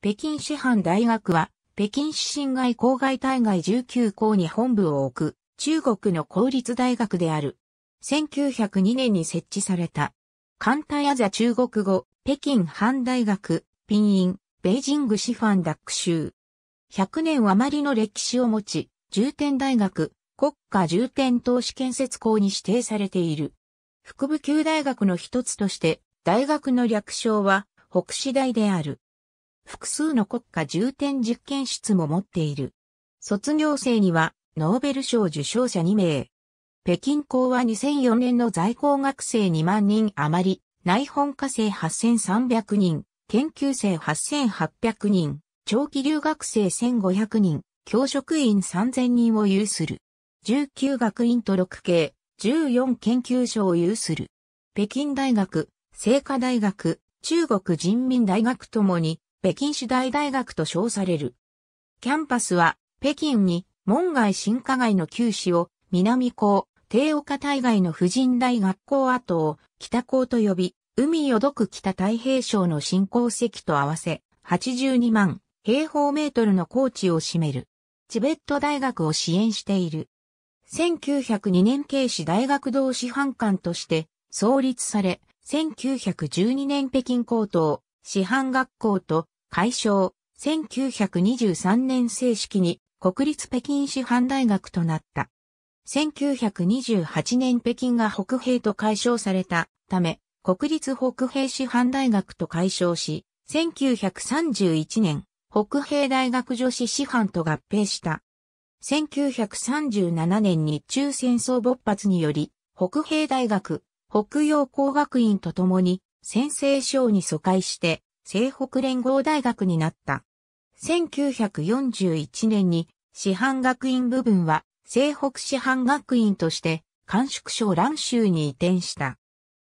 北京師範大学は、北京市新外郊外対外19校に本部を置く、中国の公立大学である。1902年に設置された。簡単あザ中国語、北京藩大学、ピンイン、ベイジング師範学習。100年余りの歴史を持ち、重点大学、国家重点投資建設校に指定されている。副部級大学の一つとして、大学の略称は、北師大である。複数の国家重点実験室も持っている。卒業生には、ノーベル賞受賞者2名。北京校は2004年の在校学生2万人余り、内本科生8300人、研究生8800人、長期留学生1500人、教職員3000人を有する。19学院と6系、14研究所を有する。北京大学、清華大学、中国人民大学ともに北京市大大学と称される。キャンパスは、北京に、門外新科街の旧市を、南港、低岡大外の婦人大学校跡を、北港と呼び、海よどく北太平省の新港石と合わせ、82万平方メートルの高地を占める。チベット大学を支援している。1902年慶市大学同師範官として創立され、1912年北京高等師範学校と解消、1923年正式に国立北京師範大学となった。1928年北京が北平と解消されたため、国立北平師範大学と解消し、1931年、北平大学女子師範と合併した。1937年日中戦争勃発により、北平大学、北洋工学院と共に先生省に疎開して、西北連合大学になった。1941年に、師範学院部分は、西北師範学院として、官粛省蘭州に移転した。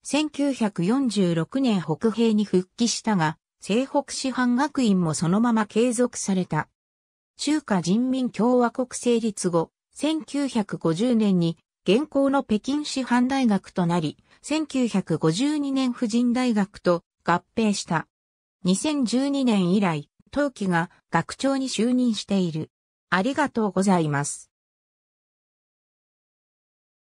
1946年北平に復帰したが、西北師範学院もそのまま継続された。中華人民共和国成立後、1950年に現行の北京師範大学となり、1952年婦人大学と合併した。2012年以来、当期が学長に就任している。ありがとうございます。